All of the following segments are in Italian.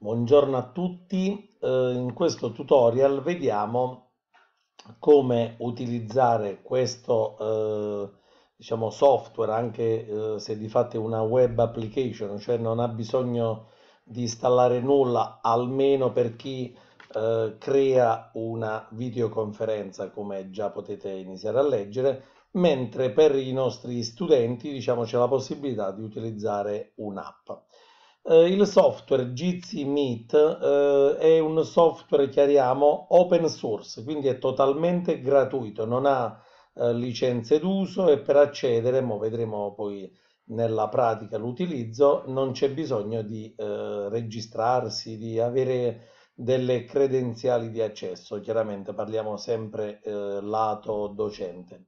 Buongiorno a tutti, eh, in questo tutorial vediamo come utilizzare questo eh, diciamo, software anche eh, se di fatto è una web application, cioè non ha bisogno di installare nulla almeno per chi crea una videoconferenza come già potete iniziare a leggere, mentre per i nostri studenti diciamo, c'è la possibilità di utilizzare un'app. Eh, il software Jitsi Meet eh, è un software, chiariamo, open source, quindi è totalmente gratuito, non ha eh, licenze d'uso e per accedere, ma vedremo poi nella pratica l'utilizzo, non c'è bisogno di eh, registrarsi, di avere delle credenziali di accesso, chiaramente parliamo sempre eh, lato docente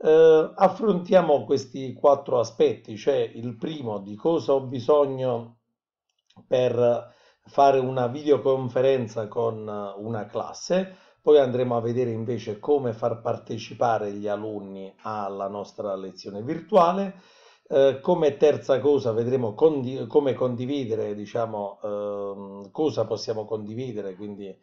eh, affrontiamo questi quattro aspetti, cioè il primo di cosa ho bisogno per fare una videoconferenza con eh, una classe, poi andremo a vedere invece come far partecipare gli alunni alla nostra lezione virtuale, eh, come terza cosa vedremo condi come condividere, diciamo, eh, cosa possiamo condividere, quindi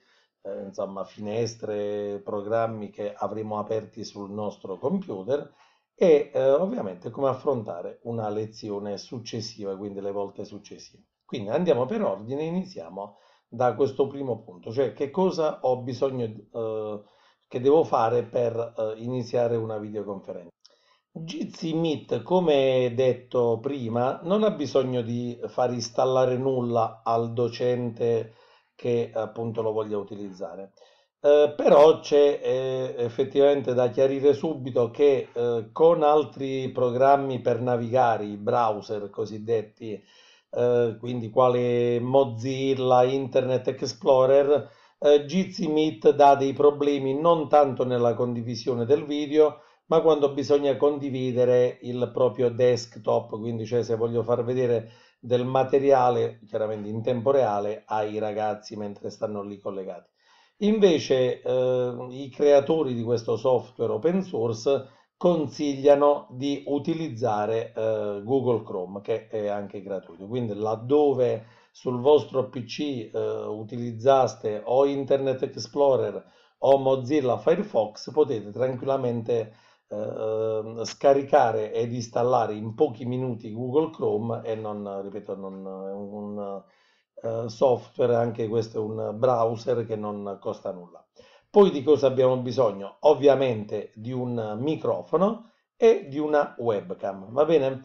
eh, insomma, finestre, programmi che avremo aperti sul nostro computer e eh, ovviamente come affrontare una lezione successiva, quindi le volte successive. Quindi andiamo per ordine e iniziamo da questo primo punto, cioè che cosa ho bisogno, eh, che devo fare per eh, iniziare una videoconferenza. Jitsi Meet, come detto prima, non ha bisogno di far installare nulla al docente che appunto lo voglia utilizzare. Eh, però c'è eh, effettivamente da chiarire subito che eh, con altri programmi per navigare, i browser cosiddetti, eh, quindi quale Mozilla, Internet Explorer, eh, Jitsi Meet dà dei problemi non tanto nella condivisione del video, ma quando bisogna condividere il proprio desktop, quindi cioè se voglio far vedere del materiale, chiaramente in tempo reale, ai ragazzi mentre stanno lì collegati. Invece eh, i creatori di questo software open source consigliano di utilizzare eh, Google Chrome che è anche gratuito. Quindi laddove sul vostro PC eh, utilizzaste o Internet Explorer o Mozilla Firefox potete tranquillamente eh, eh, scaricare ed installare in pochi minuti Google Chrome e non, ripeto, non è eh, un, un uh, eh, software, anche questo è un browser che non costa nulla. Poi di cosa abbiamo bisogno? Ovviamente di un microfono e di una webcam, va bene?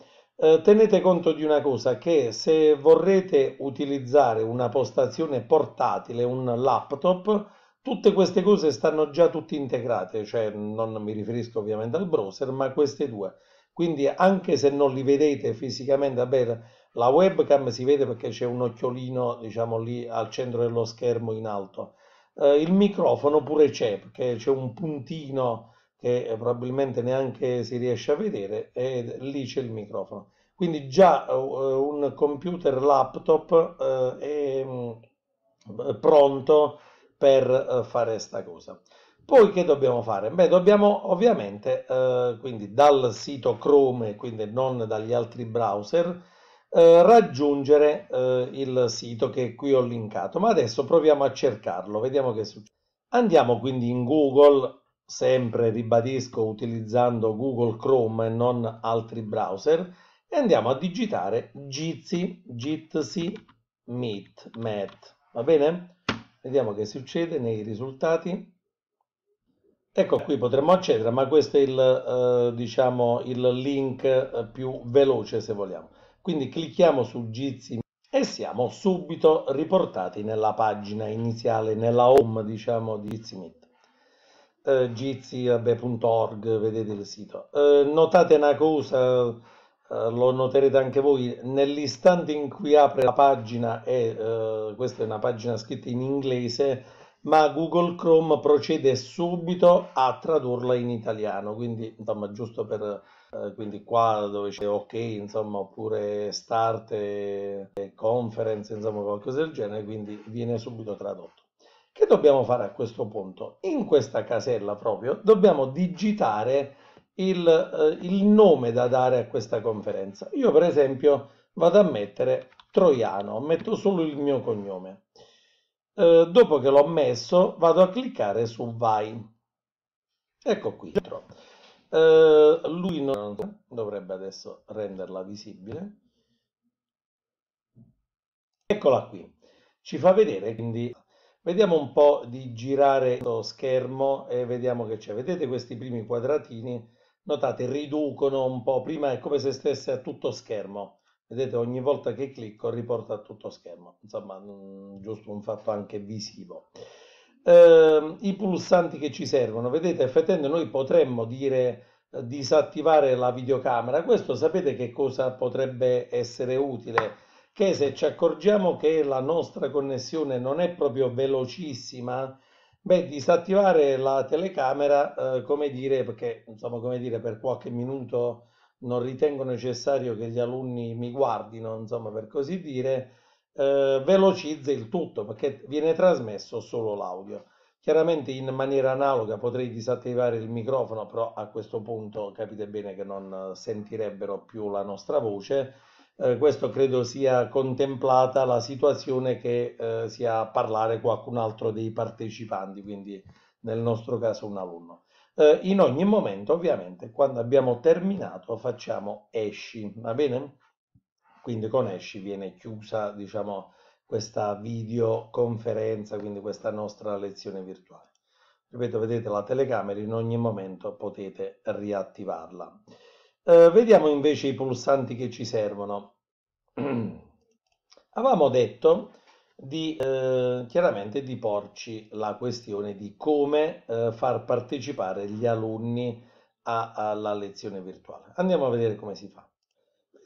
tenete conto di una cosa che se vorrete utilizzare una postazione portatile, un laptop, Tutte queste cose stanno già tutte integrate, cioè non mi riferisco ovviamente al browser, ma queste due. Quindi anche se non li vedete fisicamente, vabbè, la webcam si vede perché c'è un occhiolino, diciamo, lì al centro dello schermo in alto. Eh, il microfono pure c'è, perché c'è un puntino che probabilmente neanche si riesce a vedere e lì c'è il microfono. Quindi già eh, un computer laptop eh, è mm, pronto per eh, fare questa cosa. Poi che dobbiamo fare? Beh, dobbiamo ovviamente, eh, quindi dal sito Chrome, quindi non dagli altri browser, eh, raggiungere eh, il sito che qui ho linkato. Ma adesso proviamo a cercarlo, vediamo che succede. Andiamo quindi in Google, sempre ribadisco utilizzando Google Chrome e non altri browser, e andiamo a digitare Jitsi, Jitsi, Meet, Met, va bene? Vediamo che succede nei risultati. Ecco qui potremmo accedere, ma questo è il, eh, diciamo, il link eh, più veloce se vogliamo. Quindi clicchiamo su Jitsi e siamo subito riportati nella pagina iniziale, nella home diciamo di Jitsi Meet. Eh, jitsi.org, vedete il sito. Eh, notate una cosa eh, lo noterete anche voi, nell'istante in cui apre la pagina, e eh, questa è una pagina scritta in inglese, ma Google Chrome procede subito a tradurla in italiano, quindi insomma giusto per, eh, quindi qua dove c'è ok, insomma, oppure start, e, e conference, insomma qualcosa del genere, quindi viene subito tradotto. Che dobbiamo fare a questo punto? In questa casella proprio dobbiamo digitare il, eh, il nome da dare a questa conferenza. Io per esempio vado a mettere Troiano, metto solo il mio cognome. Eh, dopo che l'ho messo vado a cliccare su Vai. Ecco qui. Eh, lui non dovrebbe adesso renderla visibile. Eccola qui. Ci fa vedere quindi Vediamo un po' di girare lo schermo e vediamo che c'è. Vedete questi primi quadratini notate riducono un po', prima è come se stesse a tutto schermo, vedete ogni volta che clicco riporta a tutto schermo, insomma mm, giusto un fatto anche visivo. Eh, I pulsanti che ci servono, vedete effettivamente noi potremmo dire eh, disattivare la videocamera, questo sapete che cosa potrebbe essere utile? Che se ci accorgiamo che la nostra connessione non è proprio velocissima, Beh, disattivare la telecamera, eh, come dire, perché insomma, come dire, per qualche minuto non ritengo necessario che gli alunni mi guardino, insomma, per così dire, eh, velocizza il tutto perché viene trasmesso solo l'audio. Chiaramente in maniera analoga potrei disattivare il microfono, però a questo punto capite bene che non sentirebbero più la nostra voce eh, questo credo sia contemplata la situazione che eh, sia a parlare qualcun altro dei partecipanti, quindi nel nostro caso un alunno. Eh, in ogni momento, ovviamente, quando abbiamo terminato facciamo esci, va bene? Quindi con esci viene chiusa, diciamo, questa videoconferenza, quindi questa nostra lezione virtuale. Ripeto, vedete la telecamera, in ogni momento potete riattivarla. Eh, vediamo invece i pulsanti che ci servono. Avevamo detto di eh, chiaramente di porci la questione di come eh, far partecipare gli alunni alla lezione virtuale. Andiamo a vedere come si fa.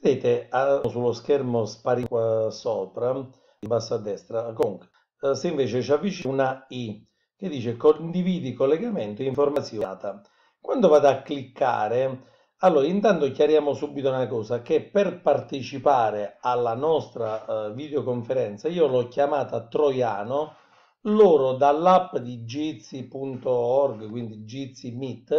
Vedete a, sullo schermo spari qua sopra, in basso a destra, comunque, eh, se invece ci avvicina una I che dice condividi collegamento informazione. Quando vado a cliccare allora, intanto chiariamo subito una cosa, che per partecipare alla nostra eh, videoconferenza, io l'ho chiamata Troiano, loro dall'app di jitsi.org, quindi Jitsi Meet,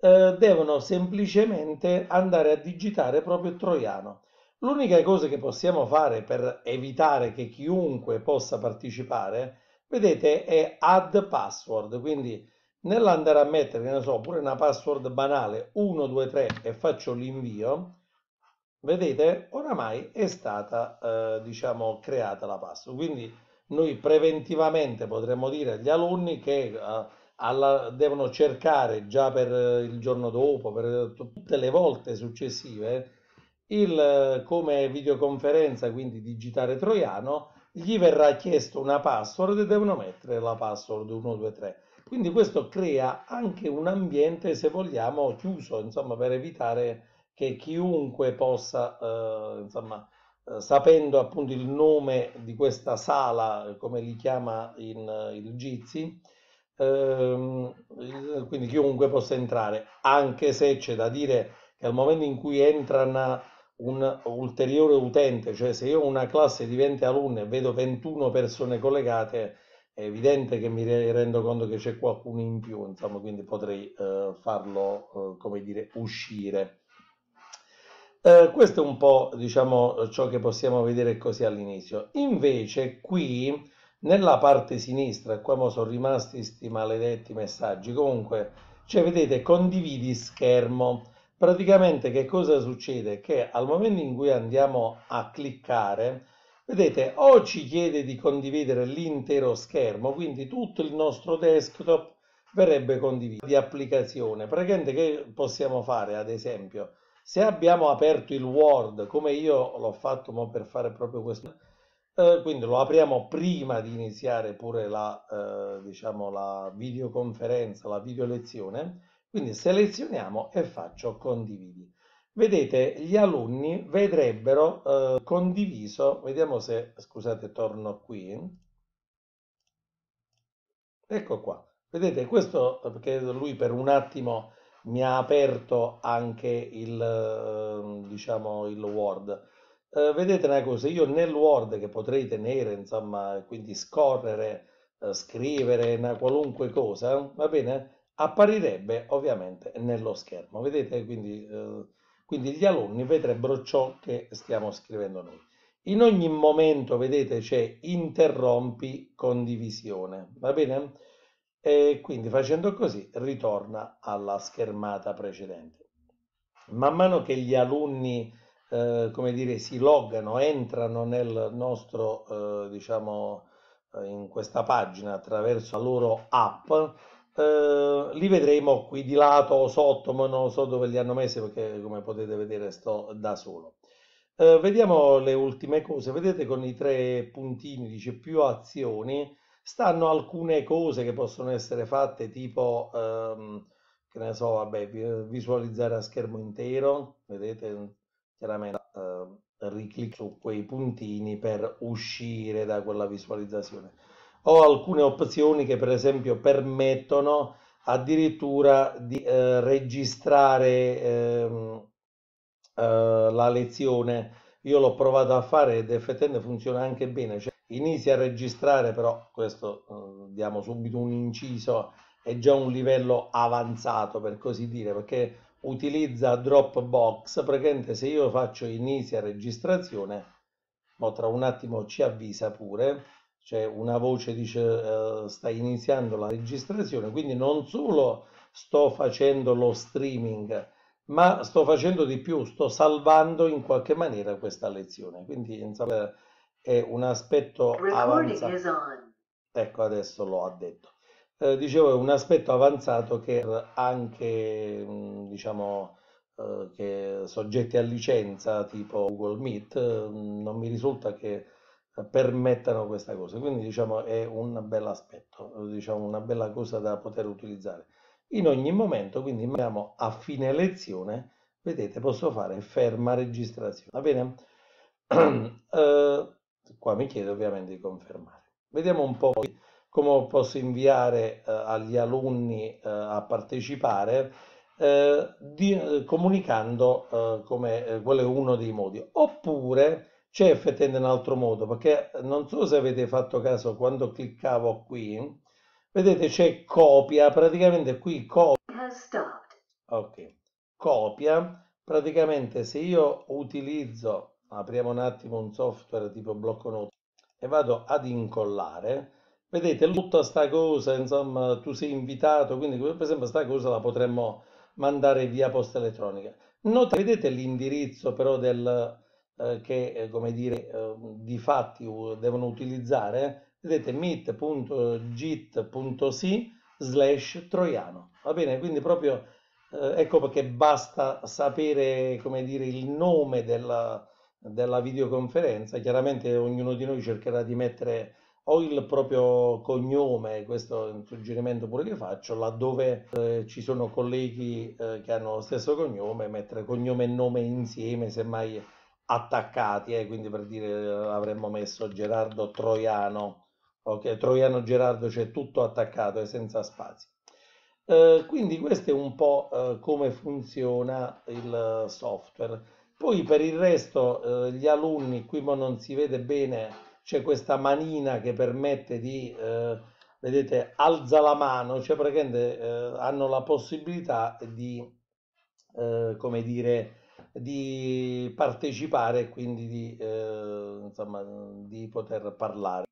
eh, devono semplicemente andare a digitare proprio Troiano. L'unica cosa che possiamo fare per evitare che chiunque possa partecipare, vedete, è add password, quindi Nell'andare a mettere, ne so, pure una password banale 123 e faccio l'invio, vedete, oramai è stata, eh, diciamo, creata la password. Quindi noi preventivamente potremmo dire agli alunni che eh, alla, devono cercare già per eh, il giorno dopo, per eh, tutte le volte successive, il, eh, come videoconferenza, quindi digitare troiano, gli verrà chiesto una password e devono mettere la password 123. Quindi questo crea anche un ambiente, se vogliamo, chiuso, insomma, per evitare che chiunque possa, eh, insomma, eh, sapendo appunto il nome di questa sala, come li chiama in, il Gizi, ehm, quindi chiunque possa entrare, anche se c'è da dire che al momento in cui entra una, un ulteriore utente, cioè se io ho una classe di 20 alunni e vedo 21 persone collegate, è evidente che mi rendo conto che c'è qualcuno in più, insomma, quindi potrei eh, farlo, eh, come dire, uscire. Eh, questo è un po', diciamo, ciò che possiamo vedere così all'inizio. Invece qui, nella parte sinistra, qua mo sono rimasti questi maledetti messaggi, comunque, cioè vedete, condividi schermo. Praticamente che cosa succede? Che al momento in cui andiamo a cliccare, Vedete, o ci chiede di condividere l'intero schermo, quindi tutto il nostro desktop verrebbe condiviso di applicazione. Praticamente che possiamo fare, ad esempio, se abbiamo aperto il Word, come io l'ho fatto mo per fare proprio questo, eh, quindi lo apriamo prima di iniziare pure la, eh, diciamo, la videoconferenza, la videolezione, quindi selezioniamo e faccio condividi. Vedete, gli alunni vedrebbero eh, condiviso, vediamo se, scusate, torno qui. Ecco qua. Vedete, questo eh, perché lui per un attimo mi ha aperto anche il, eh, diciamo, il Word. Eh, vedete una cosa, io nel Word che potrei tenere, insomma, quindi scorrere, eh, scrivere una qualunque cosa, va bene? Apparirebbe ovviamente nello schermo. Vedete, quindi... Eh, quindi gli alunni vedrebbero ciò che stiamo scrivendo noi. In ogni momento, vedete, c'è interrompi condivisione, va bene? E quindi facendo così ritorna alla schermata precedente. Man mano che gli alunni, eh, come dire, si loggano, entrano nel nostro, eh, diciamo, eh, in questa pagina attraverso la loro app, eh, li vedremo qui di lato o sotto, ma non so dove li hanno messi perché come potete vedere sto da solo. Eh, vediamo le ultime cose, vedete con i tre puntini dice più azioni, stanno alcune cose che possono essere fatte tipo, ehm, che ne so, vabbè, visualizzare a schermo intero, vedete chiaramente eh, riclicco su quei puntini per uscire da quella visualizzazione ho alcune opzioni che per esempio permettono addirittura di eh, registrare ehm, eh, la lezione. Io l'ho provato a fare ed effettivamente funziona anche bene. Cioè, inizia a registrare, però questo eh, diamo subito un inciso, è già un livello avanzato per così dire, perché utilizza Dropbox, praticamente se io faccio inizia registrazione, ma tra un attimo ci avvisa pure, c'è cioè, una voce dice uh, eh, sta iniziando la registrazione, quindi non solo sto facendo lo streaming, ma sto facendo di più, sto salvando in qualche maniera questa lezione, quindi insomma, è un aspetto avanzato. Ecco, adesso lo ha detto. Eh, dicevo, è un aspetto avanzato che anche, diciamo, eh, che soggetti a licenza tipo Google Meet, non mi risulta che permettono questa cosa. Quindi diciamo è un bel aspetto, diciamo una bella cosa da poter utilizzare. In ogni momento, quindi andiamo a fine lezione, vedete posso fare ferma registrazione, va bene? eh, qua mi chiede ovviamente di confermare. Vediamo un po' come posso inviare eh, agli alunni eh, a partecipare eh, di, eh, comunicando eh, come quello è uno dei modi. Oppure c'è effettivamente un altro modo, perché eh, non so se avete fatto caso quando cliccavo qui, vedete c'è copia, praticamente qui copia. Ok, copia, praticamente se io utilizzo, apriamo un attimo un software tipo blocco note e vado ad incollare, vedete tutta sta cosa, insomma tu sei invitato, quindi per esempio sta cosa la potremmo mandare via posta elettronica. Notate, vedete l'indirizzo però del eh, che eh, come dire, ehm, di fatti devono utilizzare, vedete meet.git.si slash troiano. Va bene, quindi proprio eh, ecco perché basta sapere come dire, il nome della, della videoconferenza. Chiaramente ognuno di noi cercherà di mettere o il proprio cognome, questo è un suggerimento pure che faccio, laddove eh, ci sono colleghi eh, che hanno lo stesso cognome, mettere cognome e nome insieme, semmai attaccati, eh, quindi per dire avremmo messo Gerardo Troiano, ok, Troiano Gerardo c'è cioè tutto attaccato e eh, senza spazi. Eh, quindi questo è un po' eh, come funziona il software. Poi per il resto eh, gli alunni, qui non si vede bene, c'è questa manina che permette di, eh, vedete, alza la mano, cioè praticamente hanno la possibilità di, come dire, di partecipare e quindi di, eh, insomma, di, poter parlare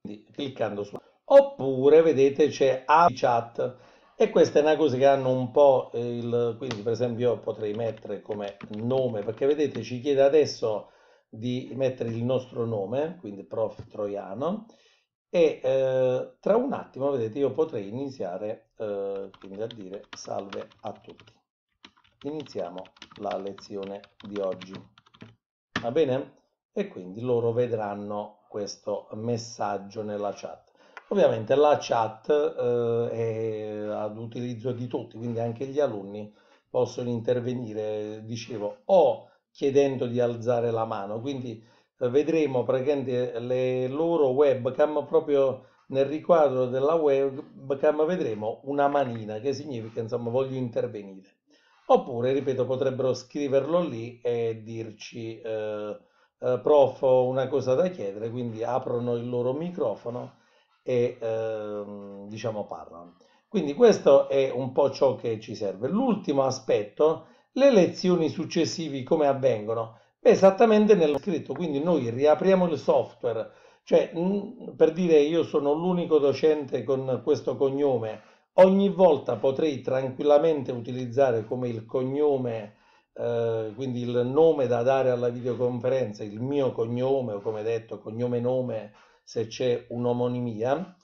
quindi, cliccando su oppure vedete c'è chat e questa è una cosa che hanno un po' eh, il quindi per esempio io potrei mettere come nome perché vedete ci chiede adesso di mettere il nostro nome quindi prof troiano e eh, tra un attimo vedete io potrei iniziare eh, quindi a dire salve a tutti iniziamo la lezione di oggi. Va bene? E quindi loro vedranno questo messaggio nella chat. Ovviamente la chat eh, è ad utilizzo di tutti, quindi anche gli alunni possono intervenire, dicevo, o chiedendo di alzare la mano, quindi eh, vedremo praticamente le loro webcam proprio nel riquadro della webcam vedremo una manina che significa insomma voglio intervenire Oppure, ripeto, potrebbero scriverlo lì e dirci, eh, eh, prof, ho una cosa da chiedere, quindi aprono il loro microfono e eh, diciamo parlano. Quindi questo è un po' ciò che ci serve. L'ultimo aspetto, le lezioni successive come avvengono? Beh, esattamente nello scritto, quindi noi riapriamo il software, cioè mh, per dire io sono l'unico docente con questo cognome, Ogni volta potrei tranquillamente utilizzare come il cognome, eh, quindi il nome da dare alla videoconferenza, il mio cognome o come detto cognome-nome se c'è un'omonimia,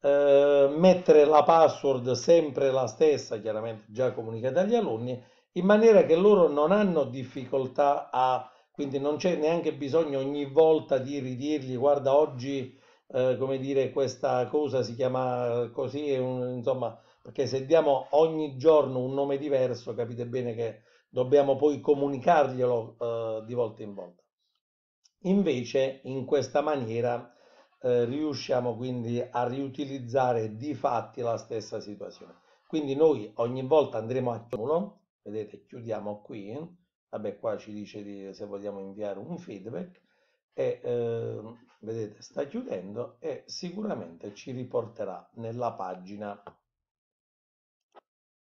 eh, mettere la password sempre la stessa, chiaramente già comunicata agli alunni, in maniera che loro non hanno difficoltà a, quindi non c'è neanche bisogno ogni volta di ridirgli guarda oggi eh, come dire, questa cosa si chiama così, un, insomma, perché se diamo ogni giorno un nome diverso, capite bene che dobbiamo poi comunicarglielo eh, di volta in volta. Invece, in questa maniera eh, riusciamo quindi a riutilizzare di fatti la stessa situazione. Quindi noi ogni volta andremo a chiudere, vedete, chiudiamo qui, vabbè qua ci dice di, se vogliamo inviare un feedback, e eh, vedete sta chiudendo e sicuramente ci riporterà nella pagina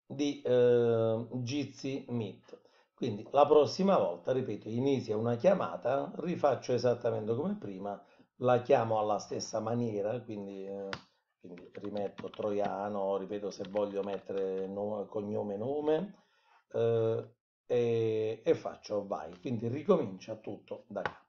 di eh, Jitsi Meet. Quindi la prossima volta, ripeto, inizia una chiamata, rifaccio esattamente come prima, la chiamo alla stessa maniera, quindi, eh, quindi rimetto Troiano, ripeto se voglio mettere no, cognome nome eh, e, e faccio vai. Quindi ricomincia tutto da capo.